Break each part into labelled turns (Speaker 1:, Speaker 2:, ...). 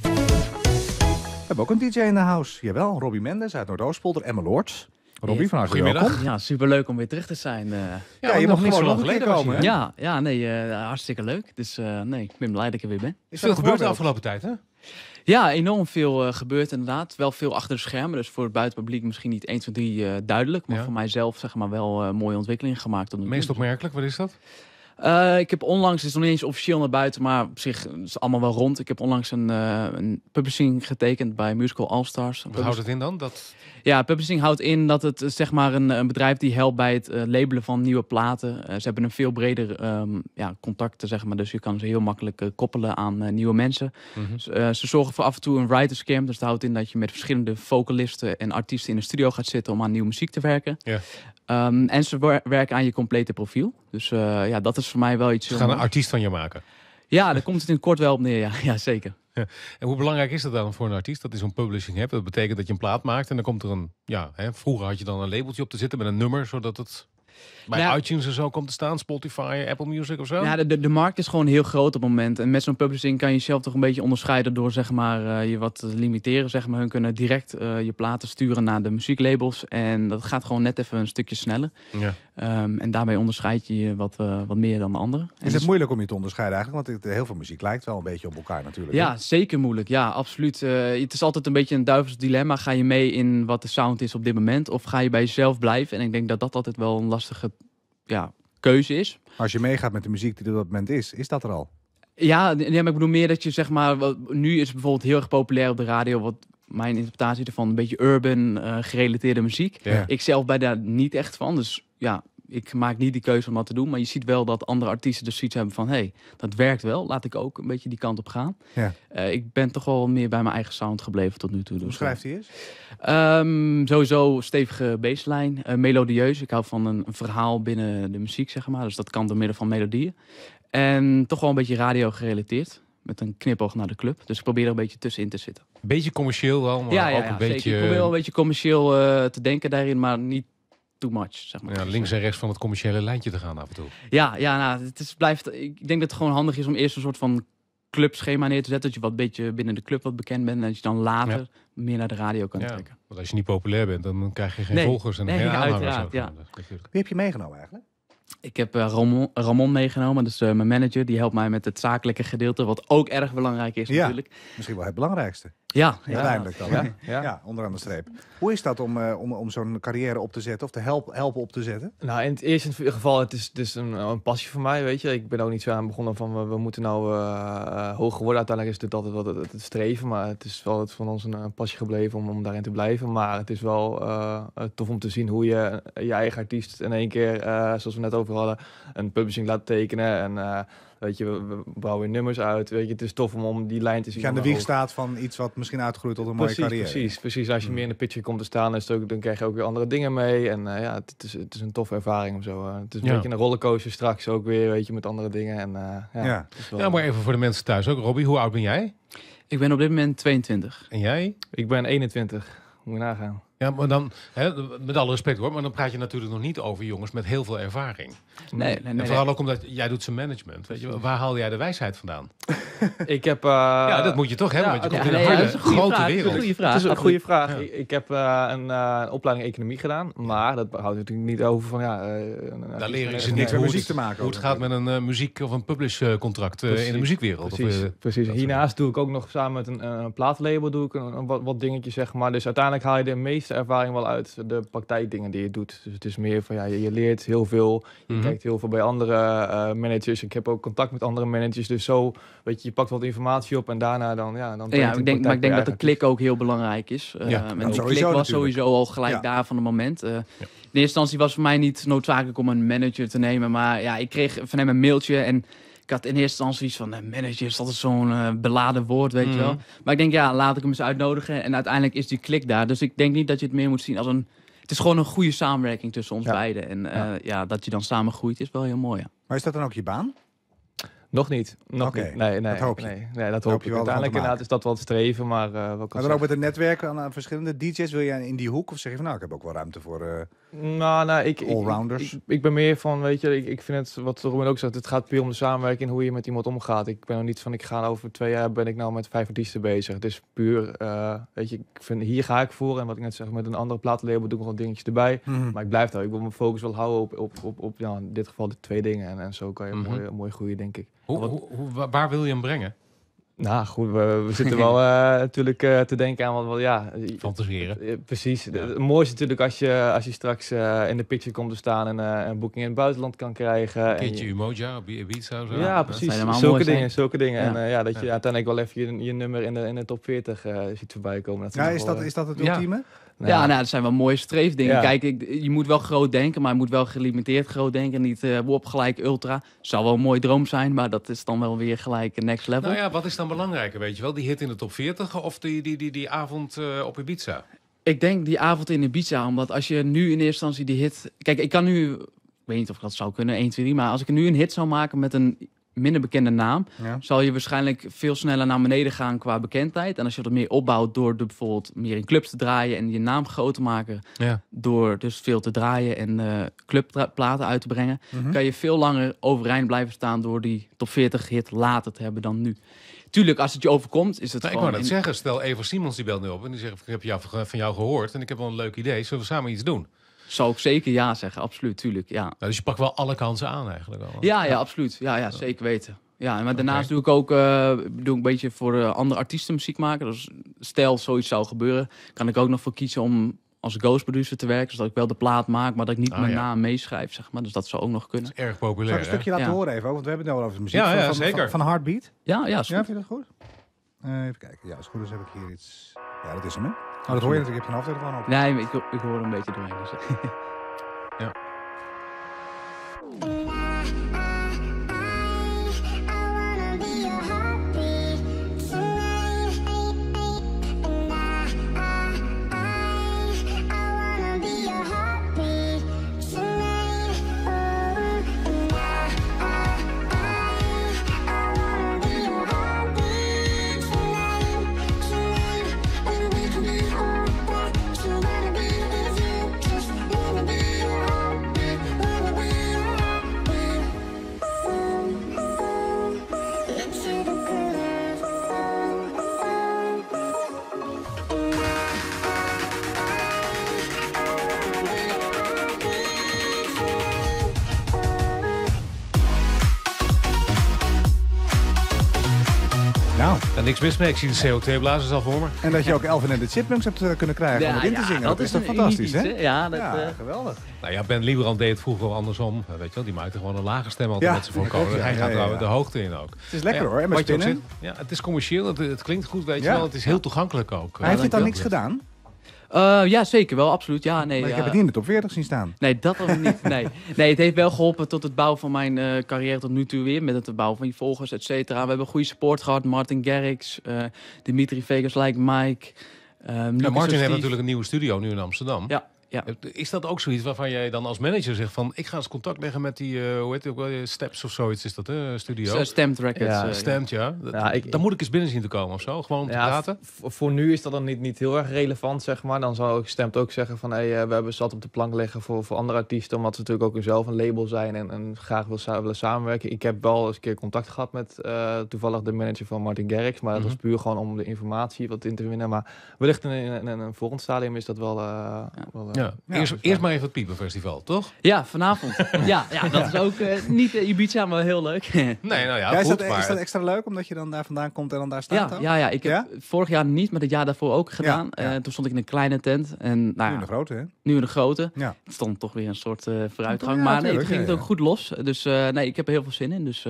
Speaker 1: We hebben ook een DJ in de house. Jawel, Robbie Mendes uit Noordoostpolder, Lords.
Speaker 2: Robbie, van harte Ja, superleuk om weer terug te zijn. Eh. ja, je mag niet zo lang geleden komen. Ja, ja, nee, eh, hartstikke leuk. Dus eh, nee, ik ben blij dat ik er weer ben. Is veel gebeurd de afgelopen tijd, hè? Ja, enorm veel gebeurd inderdaad. Wel veel achter de schermen, dus voor het buitenpubliek misschien niet 1, 2, 3 duidelijk. Maar voor mijzelf zeg maar wel mooie ontwikkelingen gemaakt. Meest opmerkelijk, wat is dat? Eh, ik heb onlangs, het is nog niet eens officieel naar buiten, maar op zich het is allemaal wel rond. Ik heb onlangs een, eh, een publishing getekend bij Musical All Stars. Wat houdt het in dan? Dat... Ja, publishing houdt in dat het eh, zeg maar een, een bedrijf die helpt bij het labelen van nieuwe platen. ze hebben een veel breder contact ehm, ja, contacten, zeg maar. Dus je kan ze heel makkelijk koppelen aan nieuwe mensen. ze, mhm. ze zorgen voor af en toe een writers camp. Dus dat houdt in dat je met verschillende vocalisten en artiesten in de studio gaat zitten om aan nieuwe muziek te werken. Ehm, en ze werken aan je complete profiel. Dus eh, ja, dat is voor mij wel iets. Ze gaan een artiest van je maken. Ja, daar komt het in kort wel op neer. Ja, ja zeker. En
Speaker 3: hoe belangrijk is dat dan voor een artiest? Dat is zo'n publishing hebt. Dat betekent dat je een plaat maakt en dan komt er een. Ja, hè, vroeger had je dan een labeltje op te zitten met een nummer, zodat het bij nou, iTunes en zo komt te staan, Spotify, Apple Music of zo? Ja,
Speaker 2: de, de, markt is gewoon heel groot op het moment. En met zo'n publishing kan je jezelf toch een beetje onderscheiden door zeg maar, eh, je wat te limiteren. Zeg maar. Hun kunnen direct eh, je platen sturen naar de muzieklabels. En dat gaat gewoon net even een stukje sneller. Ja. Ehm, en daarmee onderscheid je je wat, eh, wat meer dan de anderen.
Speaker 1: Is het dus- moeilijk om je te onderscheiden eigenlijk? Want het, heel veel muziek lijkt wel een beetje op elkaar natuurlijk. Ja,
Speaker 2: zeker moeilijk. Ja, absoluut. het is altijd een beetje een duivels dilemma. Ga je mee in wat de sound is op dit moment? Of ga je bij jezelf blijven? En ik denk dat dat altijd wel een lastig lastige ja, keuze is.
Speaker 1: Als je meegaat met de muziek die er op dat moment is, is dat er al?
Speaker 2: Ja, nee, maar ik bedoel meer dat je zeg maar, wat, nu is bijvoorbeeld heel erg populair op de radio, wat mijn interpretatie ervan, een beetje urban eh, gerelateerde muziek. Yeah. Ik zelf bij daar niet echt van, dus ja, ik maak niet die keuze om dat te doen. Maar je ziet wel dat andere artiesten dus iets hebben van... hé, hey, dat werkt wel. Laat ik ook een beetje die kant op gaan. Ja. Eh, ik ben toch wel meer bij mijn eigen sound gebleven tot nu toe. Dus, Hoe schrijft hij eh, eens? Ehm, sowieso stevige baseline. Eh, melodieus. Ik hou van een, verhaal binnen de muziek, zeg maar. Dus dat kan door middel van melodieën. En toch wel een beetje radio gerelateerd met een knipoog naar de club. Dus ik probeer er een beetje tussenin te zitten. Beetje commercieel wel, maar ja, ook een beetje... Ik probeer wel een beetje commercieel te denken daarin, maar niet too much. Zeg maar.
Speaker 3: links en rechts van het commerciële lijntje te gaan af en toe.
Speaker 2: Ja, ja nou, het is, blijft, ik denk dat het gewoon handig is om eerst een soort van clubschema neer te zetten. Dat je wat beetje binnen de club wat bekend bent. En dat je dan later meer naar de radio kan ja, trekken.
Speaker 3: Want als je niet populair bent, dan krijg je geen
Speaker 2: volgers en nee, geen aanhangers. Ja. ja. Wie heb je meegenomen eigenlijk? Ik heb eh, Ramon, Ramon, meegenomen, dus uh, mijn manager. Die helpt mij met het zakelijke gedeelte, wat ook erg belangrijk is natuurlijk.
Speaker 1: Misschien wel het belangrijkste. Ja, uiteindelijk dan. Ja, ja. ja, onderaan de streep. Hoe is dat om, eh, om, om zo'n carrière op te zetten of te helpen, helpen op te zetten?
Speaker 4: Nou, in het eerste geval, het is, het een, een passie voor mij, weet je. Ik ben ook niet zo aan begonnen van we, we moeten nou uh, hoger worden. Uiteindelijk is het altijd wat het, streven, maar het is wel het van ons een, passie gebleven om, om daarin te blijven. Maar het is wel tof om te zien hoe je je eigen artiest in één keer, zoals we net over hadden, een publishing laat tekenen en Weet je, we, bouwen nummers uit. Weet je, het is tof om, om die lijn te zien. Je aan de wieg staat
Speaker 1: van iets wat misschien uitgroeit tot een mooie carrière. Precies,
Speaker 4: precies. Als je hmm. meer in de pitcher komt te staan, is ook, dan krijg je ook weer andere dingen mee. En eh, ja, het is, het is een toffe ervaring om zo. Eh. het is een beetje een rollercoaster straks ook weer, weet je, met andere dingen. En, eh, ja, ja. ja, maar even
Speaker 3: voor de mensen thuis ook. Robbie, hoe oud ben jij? Ik ben op
Speaker 4: dit moment 22. En jij? Ik ben 21. Moet je nagaan. Ja, maar dan, hè,
Speaker 3: met alle respect hoor, maar dan praat je natuurlijk nog niet over jongens met heel veel ervaring.
Speaker 4: Nee, En vooral ook omdat jij doet zijn management. Weet je, waar haal jij de wijsheid vandaan? ik heb... Eh, ja, dat moet je toch hebben, ja, want je komt in een hele grote wereld. Dat is een goede vraag. Dat is een goede vraag. Ik, heb eh, eh, een, opleiding economie gedaan, maar dat houdt natuurlijk niet over van... Ja, Daar leren ze niks met muziek te maken. Hoe het gaat met een muziek- of een publish contract in de muziekwereld. Precies, of, precies. hiernaast doe ik ook nog samen met een plaatlabel doe ik een, wat, wat dingetjes, zeg maar. Dus uiteindelijk haal je de meeste ervaring wel uit de praktijkdingen die je doet. Dus het is meer van ja, je, leert heel veel. Je mhm. kijkt heel veel bij andere eh, managers. Ik heb ook contact met andere managers. Dus zo, weet je, je pakt wat informatie op en daarna dan. Ja, dan ja ik denk, maar ik denk dat de
Speaker 2: klik ook heel belangrijk
Speaker 4: is. Uh, en die klik was sowieso
Speaker 2: al gelijk daar van het moment. Uh, In eerste instantie was voor mij niet noodzakelijk om een manager te nemen. Maar ja, ik kreeg van hem een mailtje en ik had in eerste instantie van, de manager is altijd zo'n eh, beladen woord, weet je wel. Mm. Maar ik denk, ja, laat ik hem eens uitnodigen. En uiteindelijk is die klik daar. Dus ik denk niet dat je het meer moet zien als een... Het is gewoon een goede samenwerking tussen ons beiden. En eh, ja. dat je dan samen groeit is wel heel mooi,
Speaker 1: Maar is dat dan ook je baan?
Speaker 4: Nog niet. Nog niet. Nee, nee, dat hoop je. Nee, nee dat hoop, je wel. Uiteindelijk inderdaad is dat wel streven, maar... Uh, maar dan ook met het
Speaker 1: netwerken aan, verschillende DJ's. Wil jij in die hoek? Of zeg je van, nou, ik heb ook wel ruimte voor
Speaker 4: nou, nou ik, Allrounders. Ik, ik, ben meer van, weet je, ik, ik vind het, wat Robin ook zegt, het gaat puur om de samenwerking hoe je met iemand omgaat. Ik ben er niet van, ik ga over twee jaar, ben ik nou met vijf artiesten bezig. Het is puur, eh, weet je, ik vind, hier ga ik voor. En wat ik net zeg, met een andere plaatlabel doe ik nog dingetjes erbij. Mhm. Maar ik blijf daar, ik wil mijn focus wel houden op, op, op, op nou, in dit geval de twee dingen. En, en zo kan je mooi, mhm. mooi groeien, denk ik. Hoe,
Speaker 3: hoe, waar wil je hem brengen? Nou goed, we, zitten wel
Speaker 4: eh, natuurlijk eh, te denken aan wat, wel ja... Eh, Fantaseren. Precies. Het mooiste is natuurlijk als je, als je straks in de picture komt te staan en een boeking in het buitenland kan krijgen. Een keertje Umoja
Speaker 3: of Ibiza zo. Ja, precies. Zulke dingen, zulke dingen.
Speaker 4: En ja, dat je uiteindelijk wel even je, nummer in de, in de top 40 ziet voorbij komen. ja, is, dat, is dat het ultieme? ja, nou, dat zijn wel mooie streefdingen.
Speaker 2: Kijk, je moet wel groot denken, maar je moet wel gelimiteerd groot denken. Niet uh, eh, op gelijk ultra. Zou wel een mooi droom zijn, maar dat is dan wel weer gelijk next level. Nou ja,
Speaker 3: wat is dan belangrijker, weet je wel? Die hit in de top
Speaker 2: 40 of die, die, die, die avond uh, op Ibiza? Ik denk die avond in Ibiza, omdat als je nu in eerste instantie die hit... Kijk, ik kan nu... Ik weet niet of ik dat zou kunnen, 1, 2, 3. Maar als ik nu een hit zou maken met een minder bekende naam, zal je waarschijnlijk veel sneller naar beneden gaan qua bekendheid. En als je dat meer opbouwt door de, bijvoorbeeld meer in clubs te draaien en je naam groter te maken, door dus veel te draaien en eh, clubplaten uit te brengen, mhm. kan je veel langer overeind blijven staan door die top 40 hit later te hebben dan nu. Tuurlijk, als het je overkomt, is het nou, gewoon... Ik wou dat zeggen.
Speaker 3: Stel, Evo Simons die belt nu op en die zegt... ik heb jou, van jou gehoord en ik heb wel een leuk idee. Zullen we samen iets doen?
Speaker 2: zou ik zeker ja
Speaker 3: zeggen, absoluut, tuurlijk. Ja. dus je pakt wel alle kansen aan eigenlijk al. Ja, ja,
Speaker 2: absoluut. Ja, ja, zeker weten. Ja, maar daarnaast doe ik ook eh, doe ik een beetje voor eh, andere artiesten muziek maken. Dus stel zoiets zou gebeuren, kan ik ook nog voor kiezen om als ghost producer te werken. Zodat ik wel de plaat maak, maar dat ik niet ah, mijn naam meeschrijf, zeg maar. Dus dat zou ook nog kunnen. Dat is erg populair. Zal ik een stukje laten horen
Speaker 1: even, want we hebben het al nou over de muziek. Ja, van, zeker. Van, Heartbeat. Ja, ja, ja. Vind je dat goed? Eh, even kijken. Ja, als goed is dus heb ik hier iets. Ja, dat is hem, hè? Oh, dat hoor je natuurlijk, je hebt geen afdeling van op. Nee, ik, ik hoor er een beetje doorheen.
Speaker 3: Dus. Nou. En niks mis mee. Ik zie de CO2-blazers al voor me. En dat je ook Elvin
Speaker 1: en de Chipmunks hebt eh, kunnen krijgen om erin te zingen. dat, is toch
Speaker 3: fantastisch, hè? Ja,
Speaker 2: dat,
Speaker 1: eh,
Speaker 3: geweldig. Nou ja, Ben Librand deed het vroeger andersom. Eh, weet je wel, die maakte gewoon een lage stem altijd met voor voorkomen. Hij gaat trouwens de hoogte in ook. Het is lekker hoor, en met spinnen. ja, het is commercieel, het, het, klinkt goed, weet je wel. Het is heel toegankelijk
Speaker 2: ook. Maar heeft dit dan niks gedaan? Uh, ja, zeker wel, absoluut. Ja, nee, maar ik heb het niet in de
Speaker 1: top 40 zien staan.
Speaker 2: Nee, dat al niet. Nee. nee, het heeft wel geholpen tot het bouwen van mijn eh, carrière tot nu toe weer. Met het bouwen van je volgers, et cetera. We hebben goede support gehad. Martin Garrix, uh, eh, Dimitri Vegas, like Mike. Martin heeft natuurlijk een nieuwe studio nu in Amsterdam. Ja, ja.
Speaker 3: Is dat ook zoiets waarvan jij dan als manager zegt van... ik ga eens contact leggen met die, eh, hoe heet het ook wel, eh, Steps of zoiets is dat, hè, studio? So, Records. Eh, ja, stemt,
Speaker 4: ja. dan moet ik eens binnen zien te komen of zo, gewoon om te praten. Voor nu is dat dan niet, niet heel erg relevant, zeg maar. Dan zou ik Stemt ook zeggen van... Hey, we hebben zat op de plank leggen voor, voor andere artiesten... omdat ze natuurlijk ook zelf een label zijn en, en graag wil sa willen samenwerken. Ik heb wel eens een keer contact gehad met toevallig de manager van Martin Garrix... maar dat was mhm. puur gewoon om de informatie wat in te winnen. Maar wellicht in, in, een volgend stadium is dat wel... wel ja. Eerst, eerst maar even het Piepenfestival, toch?
Speaker 2: Ja, vanavond.
Speaker 4: ja, ja, dat is ook uh, niet uh, Ibiza, maar heel
Speaker 2: leuk. nee, nou ja, eh, is, dat, is extra
Speaker 1: leuk, omdat je dan daar vandaan komt en dan daar staat? Ja, ja,
Speaker 2: ja ik heb vorig jaar niet, maar het jaar daarvoor ook gedaan. Uh, toen stond ik in een kleine tent. En, nou, nu in een grote, hè? Nu in de grote. Ja. Het stond toch weer een soort vooruitgang. maar nee, het ging ook goed los. Dus nee, ik heb er heel veel zin in. Dus...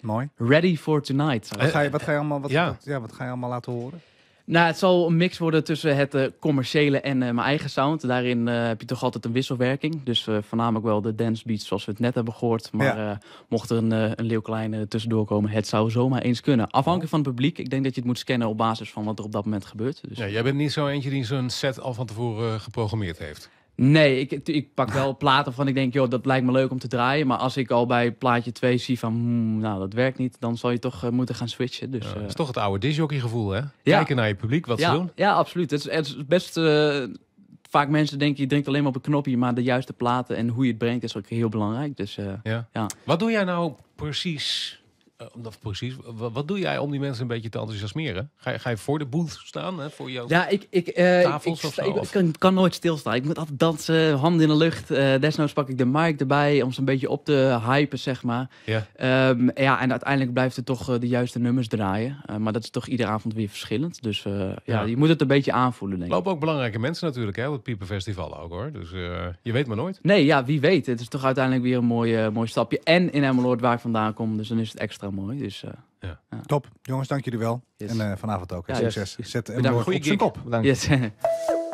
Speaker 2: Mooi. Ready for tonight. Wat ga je, allemaal, ja, wat ga je allemaal laten horen? Nou, het zal een mix worden tussen het eh, commerciële en eh, mijn eigen sound. Daarin eh, heb je toch altijd een wisselwerking. Dus voornamelijk wel de dance beats zoals we het net hebben gehoord. Maar mocht er een, een leeuwklein tussendoor komen, het zou zomaar eens kunnen. Afhankelijk van het publiek. Ik denk dat je het moet scannen op basis van wat er op dat moment gebeurt. Dus... Ja, jij
Speaker 3: bent niet zo eentje die zo'n set al van tevoren geprogrammeerd heeft.
Speaker 2: Nee, ik, ik pak wel platen van ik denk, joh, dat lijkt me leuk om te draaien. Maar als ik al bij plaatje 2 zie van, hmm, nou, dat werkt niet, dan zal je toch eh, moeten gaan switchen. Dus, dat eh, is toch het oude disjockey gevoel, hè? Kijken naar je publiek, wat ze doen. Ja, absoluut. Het is, het best... Eh, vaak mensen denken, je drinkt alleen maar op een knopje, maar de juiste platen en hoe je het brengt is ook heel belangrijk. Dus, ja. Wat doe jij nou
Speaker 3: precies eh, omdat precies, wat doe jij om die mensen een beetje te enthousiasmeren? Ga je, ga je voor de booth staan? Hè, voor jouw ja, ik,
Speaker 2: ik, eh, ik, of ik kan, kan, nooit stilstaan. Ik moet altijd dansen, handen in de lucht. Uh, desnoods pak ik de mic erbij om ze een beetje op te hypen, zeg maar. Ja. Ehm, ja, en uiteindelijk blijft het toch de juiste nummers draaien. maar dat is toch iedere avond weer verschillend. Dus ja. ja. je moet het een beetje aanvoelen, denk ik. Lopen ook belangrijke
Speaker 3: mensen natuurlijk, hè, het Piepenfestival ook, hoor. Dus
Speaker 2: je weet maar nooit. Nee, ja, wie weet. Het is toch uiteindelijk weer een mooi, mooi stapje. En in Emmeloord, waar ik vandaan kom, dus dan is het extra mooi. Dus, eh, ja.
Speaker 1: ja. Top. Jongens, dank jullie wel. Yes. En eh, vanavond ook. Succes. Yes. Zet hem op zijn kop. Bedankt.